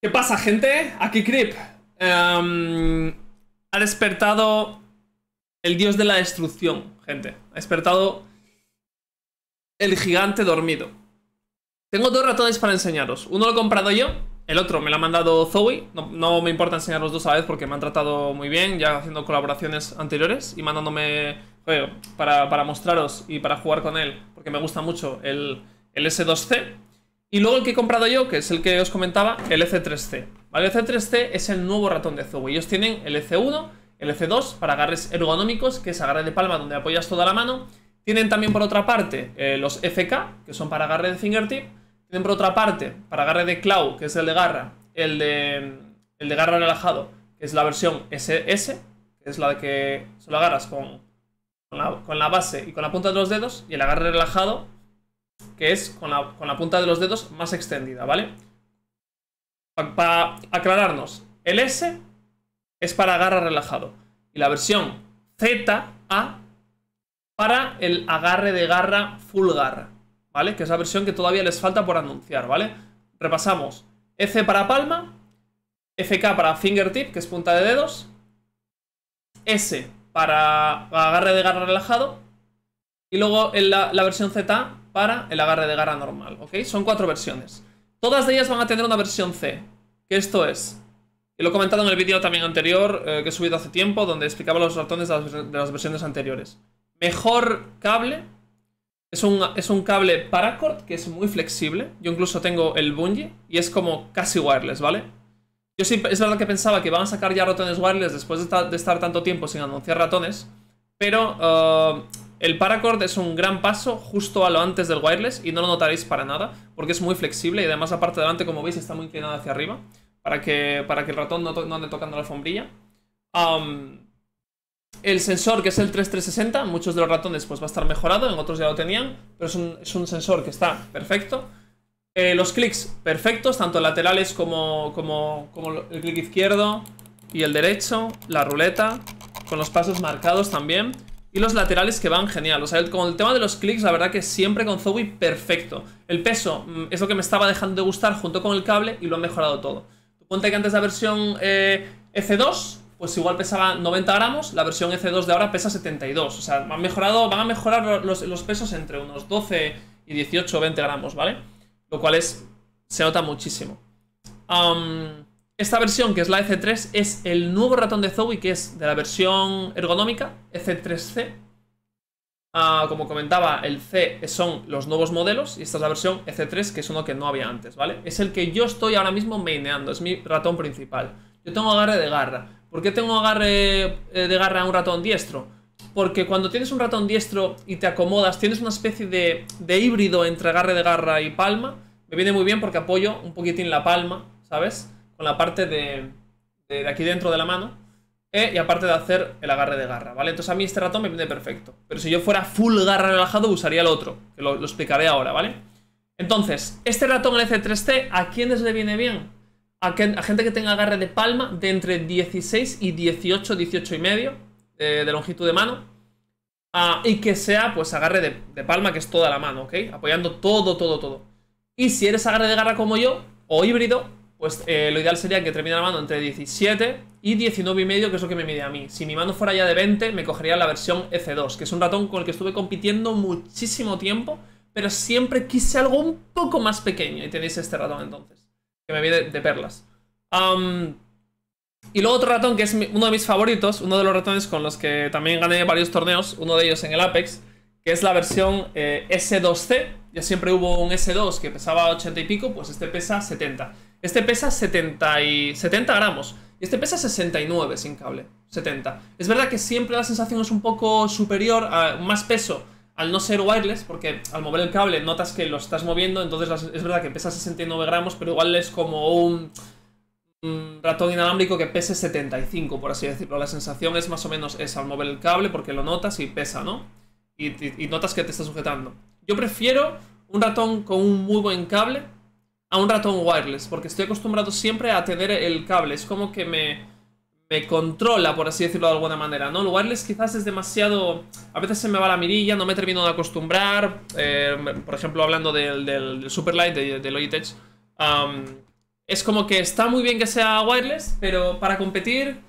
¿Qué pasa, gente? Aquí Creep. Em, ha despertado el dios de la destrucción, gente. Ha despertado el gigante dormido. Tengo dos ratones para enseñaros. Uno lo he comprado yo, el otro me lo ha mandado Zoe. No, me importa enseñaros dos a la vez porque me han tratado muy bien, ya haciendo colaboraciones anteriores y mandándome para, mostraros y para jugar con él, porque me gusta mucho el, el S2C. Y luego el que he comprado yo, que es el que os comentaba, el f 3 ¿Vale? El f 3 c es el nuevo ratón de Zoe. Ellos tienen el f 1 el f 2 para agarres ergonómicos, que es agarre de palma donde apoyas toda la mano. Tienen también por otra parte eh, los FK, que son para agarre de fingertip. Tienen por otra parte para agarre de claw, que es el de garra, el de, el de garra relajado, que es la versión SS, que es la que solo agarras con, con la base y con la punta de los dedos, y el agarre relajado, que es con la, punta de los dedos más extendida, ¿vale? Para aclararnos, el S es para agarra relajado y la versión ZA para el agarre de garra full garra, ¿vale? Que es la versión que todavía les falta por anunciar, ¿vale? Repasamos, F para palma, FK para fingertip, que es punta de dedos, S para agarre de garra relajado, y luego la, la versión Z para el agarre de garra normal, ¿ok? Son cuatro versiones. Todas de ellas van a tener una versión C, que esto es... Y lo he comentado en el vídeo también anterior, eh, que he subido hace tiempo, donde explicaba los ratones de las, versiones anteriores. Mejor cable, es un, es un, cable paracord que es muy flexible. Yo incluso tengo el bungee y es como casi wireless, ¿vale? Yo siempre, es verdad que pensaba que van a sacar ya ratones wireless después de, estar tanto tiempo sin anunciar ratones, pero eh, el paracord es un gran paso justo a lo antes del wireless y no lo notaréis para nada porque es muy flexible y además aparte delante como veis está muy inclinada hacia arriba para que, para que el ratón no, ande tocando la alfombrilla. el sensor que es el 3360, muchos de los ratones pues va a estar mejorado, en otros ya lo tenían, pero es un, sensor que está perfecto. Eh, los clics perfectos, tanto laterales como, como el clic izquierdo y el derecho, la ruleta, con los pasos marcados también y los laterales que van genial. O sea, el, con el tema de los clics, la verdad que siempre con Zowie perfecto. El peso mm, es lo que me estaba dejando de gustar junto con el cable y lo han mejorado todo. cuenta que antes la versión eh, f 2 pues igual pesaba 90 gramos, la versión f 2 de ahora pesa 72. O sea, han mejorado, van a mejorar los, pesos entre unos 12 y 18 o 20 gramos, ¿vale? Lo cual es, se nota muchísimo. Ahm... Esta versión, que es la f e 3 es el nuevo ratón de Zowie, que es de la versión ergonómica, EC3C. Ah, como comentaba, el C son los nuevos modelos y esta es la versión EC3, que es uno que no había antes, ¿vale? Es el que yo estoy ahora mismo maineando, es mi ratón principal. Yo tengo agarre de garra. ¿Por qué tengo agarre eh, de garra a un ratón diestro? Porque cuando tienes un ratón diestro y te acomodas, tienes una especie de, de híbrido entre agarre de garra y palma. Me viene muy bien porque apoyo un poquitín la palma, ¿sabes? con la parte de, aquí dentro de la mano. Eh, y aparte de hacer el agarre de garra, ¿vale? Entonces a mí este ratón me viene perfecto. Pero si yo fuera full garra relajado, usaría el otro, que lo, explicaré ahora, ¿vale? Entonces, este ratón LC3C, t a quiénes le viene bien? A, gente que tenga agarre de palma de entre 16 y 18, 18 y medio de longitud de mano. Ah, y que sea, pues, agarre de, de palma, que es toda la mano, ¿ok? Apoyando todo, todo, todo. Y si eres agarre de garra como yo, o híbrido, pues eh, lo ideal sería que termine la mano entre 17 y 19 y medio, que es lo que me mide a mí. Si mi mano fuera ya de 20, me cogería la versión F2, que es un ratón con el que estuve compitiendo muchísimo tiempo, pero siempre quise algo un poco más pequeño. Y tenéis este ratón entonces, que me viene de, perlas. y luego otro ratón que es uno de mis favoritos, uno de los ratones con los que también gané varios torneos, uno de ellos en el Apex, que es la versión eh, S2C. Ya siempre hubo un S2 que pesaba 80 y pico, pues este pesa 70. Este pesa 70, 70 gramos. Y este pesa 69 sin cable. 70. Es verdad que siempre la sensación es un poco superior, a, más peso al no ser wireless, porque al mover el cable notas que lo estás moviendo, entonces es verdad que pesa 69 gramos, pero igual es como un, ratón inalámbrico que pese 75, por así decirlo. La sensación es más o menos esa, al mover el cable, porque lo notas y pesa, ¿no? Y, y notas que te está sujetando. Yo prefiero un ratón con un muy buen cable a un ratón wireless, porque estoy acostumbrado siempre a tener el cable. Es como que me, controla, por así decirlo de alguna manera, ¿no? El wireless quizás es demasiado... A veces se me va la mirilla, no me termino de acostumbrar. Eh, por ejemplo, hablando del, del, Superlight, de, del Logitech, es como que está muy bien que sea wireless, pero para competir...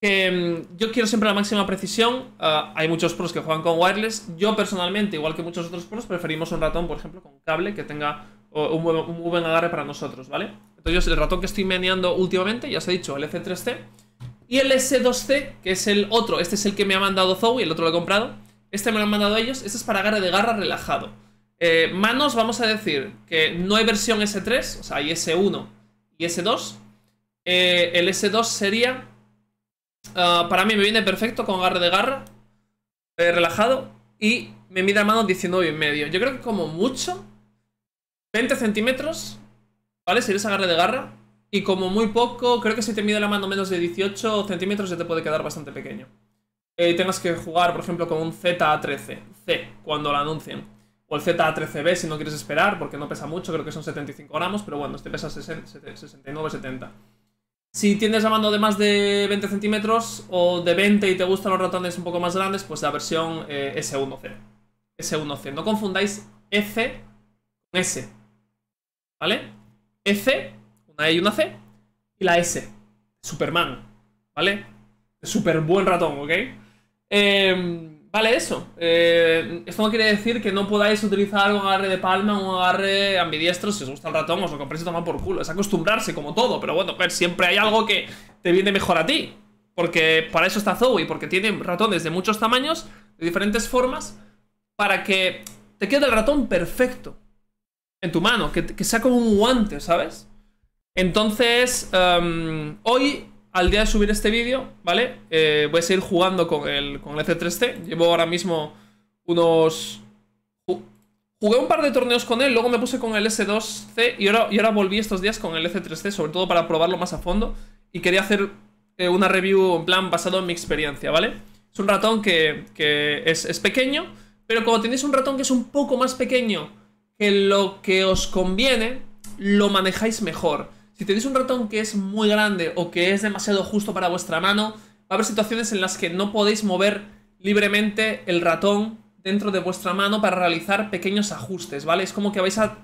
Em, yo quiero siempre la máxima precisión. Eh, hay muchos pros que juegan con wireless. Yo personalmente, igual que muchos otros pros, preferimos un ratón, por ejemplo, con cable que tenga un, buen agarre para nosotros, ¿vale? Entonces el ratón que estoy meneando últimamente, ya os he dicho, el F3C. Y el S2C, que es el otro, este es el que me ha mandado Zoe, el otro lo he comprado. Este me lo han mandado ellos, este es para agarre de garra relajado. Eh, manos, vamos a decir que no hay versión S3, o sea, hay S1 y S2. Eh, el S2 sería, ah, para mí me viene perfecto con agarre de garra, eh, relajado, y me mide a mano 19 y medio. Yo creo que como mucho 20 centímetros, ¿vale? Si eres agarre de garra. Y como muy poco, creo que si te mide la mano menos de 18 centímetros ya te puede quedar bastante pequeño. Y eh, tengas que jugar, por ejemplo, con un ZA13C cuando lo anuncien. O el ZA13B si no quieres esperar, porque no pesa mucho, creo que son 75 gramos, pero bueno, este pesa 69-70. Si tienes la mano de más de 20 centímetros o de 20 y te gustan los ratones un poco más grandes, pues la versión eh, S1C. S1C. No confundáis F e con S. ¿vale? F, e una E y una C, y la S, Superman, ¿vale? Super buen ratón, ¿ok? Em, vale, eso. Eh, esto no quiere decir que no podáis utilizar un agarre de palma, un agarre ambidiestro. Si os gusta el ratón, os lo compréis y tomar por culo. Es acostumbrarse, como todo. Pero bueno, siempre hay algo que te viene mejor a ti. Porque para eso está Zoe, porque tiene ratones de muchos tamaños, de diferentes formas, para que te quede el ratón perfecto en tu mano, que, sea como un guante, ¿sabes? Entonces, em, hoy, al día de subir este vídeo, ¿vale? Eh, voy a seguir jugando con el, con el 3 e c Llevo ahora mismo unos... Jugué un par de torneos con él, luego me puse con el S2C y ahora, y ahora volví estos días con el EC3C, sobre todo para probarlo más a fondo. Y quería hacer eh, una review en plan basado en mi experiencia, ¿vale? Es un ratón que, es, es pequeño, pero como tenéis un ratón que es un poco más pequeño que lo que os conviene lo manejáis mejor. Si tenéis un ratón que es muy grande o que es demasiado justo para vuestra mano, va a haber situaciones en las que no podéis mover libremente el ratón dentro de vuestra mano para realizar pequeños ajustes, ¿vale? Es como que vais a...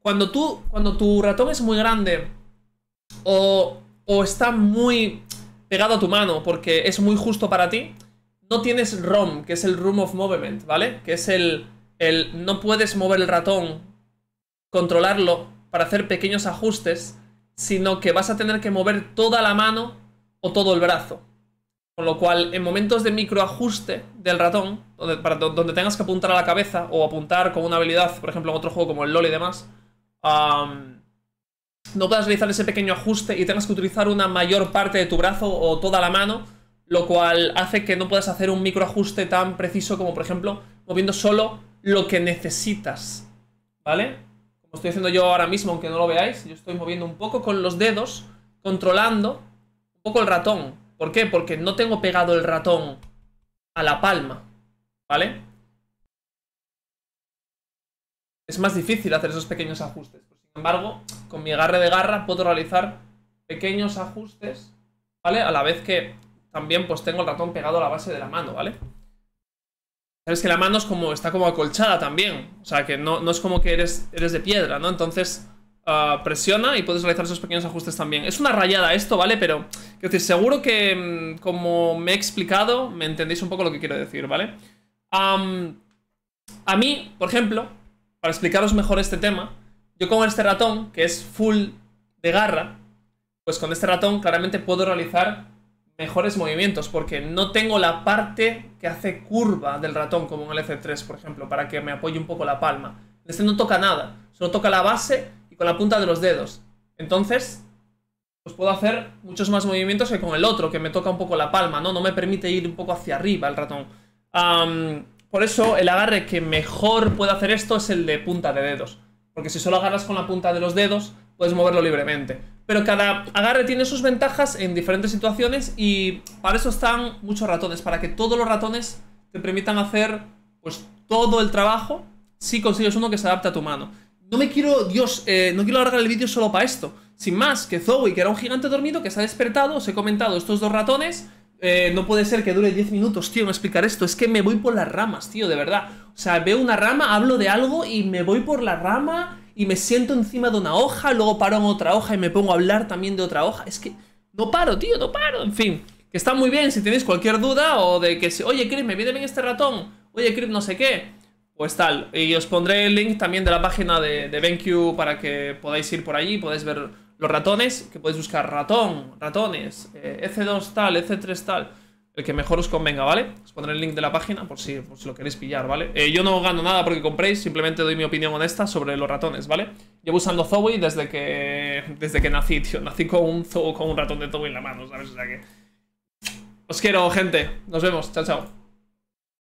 Cuando tú, cuando tu ratón es muy grande o, o está muy pegado a tu mano porque es muy justo para ti, no tienes ROM, que es el Room of Movement, ¿vale? Que es el, el no puedes mover el ratón, controlarlo para hacer pequeños ajustes, sino que vas a tener que mover toda la mano o todo el brazo. Con lo cual, en momentos de microajuste del ratón, donde, tengas que apuntar a la cabeza o apuntar con una habilidad, por ejemplo en otro juego como el LOL y demás, no puedes realizar ese pequeño ajuste y tengas que utilizar una mayor parte de tu brazo o toda la mano, lo cual hace que no puedas hacer un microajuste tan preciso como, por ejemplo, moviendo solo lo que necesitas, ¿vale? Como estoy haciendo yo ahora mismo, aunque no lo veáis, yo estoy moviendo un poco con los dedos, controlando un poco el ratón. ¿Por qué? Porque no tengo pegado el ratón a la palma, ¿vale? Es más difícil hacer esos pequeños ajustes. Sin embargo, con mi agarre de garra puedo realizar pequeños ajustes, ¿vale? A la vez que también pues tengo el ratón pegado a la base de la mano, ¿vale? Sabes que la mano es como, está como acolchada también. O sea, que no, es como que eres, eres de piedra, ¿no? Entonces ah, presiona y puedes realizar esos pequeños ajustes también. Es una rayada esto, ¿vale? Pero, quiero decir, seguro que mm, como me he explicado, me entendéis un poco lo que quiero decir, ¿vale? a mí, por ejemplo, para explicaros mejor este tema, yo con este ratón, que es full de garra, pues con este ratón claramente puedo realizar mejores movimientos, porque no tengo la parte que hace curva del ratón, como en el F3, por ejemplo, para que me apoye un poco la palma. En este no toca nada, solo toca la base y con la punta de los dedos. Entonces, pues puedo hacer muchos más movimientos que con el otro, que me toca un poco la palma, ¿no? No me permite ir un poco hacia arriba el ratón. por eso, el agarre que mejor puede hacer esto es el de punta de dedos. Porque si solo agarras con la punta de los dedos, puedes moverlo libremente. Pero cada agarre tiene sus ventajas en diferentes situaciones y para eso están muchos ratones, para que todos los ratones te permitan hacer pues todo el trabajo si consigues uno que se adapte a tu mano. No me quiero, Dios, eh, no quiero alargar el vídeo solo para esto. Sin más, que Zoe, que era un gigante dormido, que se ha despertado, os he comentado estos dos ratones. Eh, no puede ser que dure 10 minutos, tío, explicar esto. Es que me voy por las ramas, tío, de verdad. O sea, veo una rama, hablo de algo y me voy por la rama y me siento encima de una hoja, luego paro en otra hoja y me pongo a hablar también de otra hoja. Es que no paro, tío, no paro. En fin, que está muy bien si tenéis cualquier duda o de que, si, oye, Crip, me viene bien este ratón, oye, Crip, no sé qué, pues tal. Y os pondré el link también de la página de, BenQ para que podáis ir por allí, podáis ver los ratones, que podéis buscar ratón, ratones, eh, f 2 tal, EC3 tal el que mejor os convenga, ¿vale? Os pondré el link de la página por si, por si lo queréis pillar, ¿vale? Eh, yo no gano nada porque compréis, simplemente doy mi opinión honesta sobre los ratones, ¿vale? Llevo usando Zowie desde que, desde que nací, tío. Nací con un, con un ratón de Zowie en la mano, ¿sabes? O sea que... Os quiero, gente. Nos vemos. Chao, chao.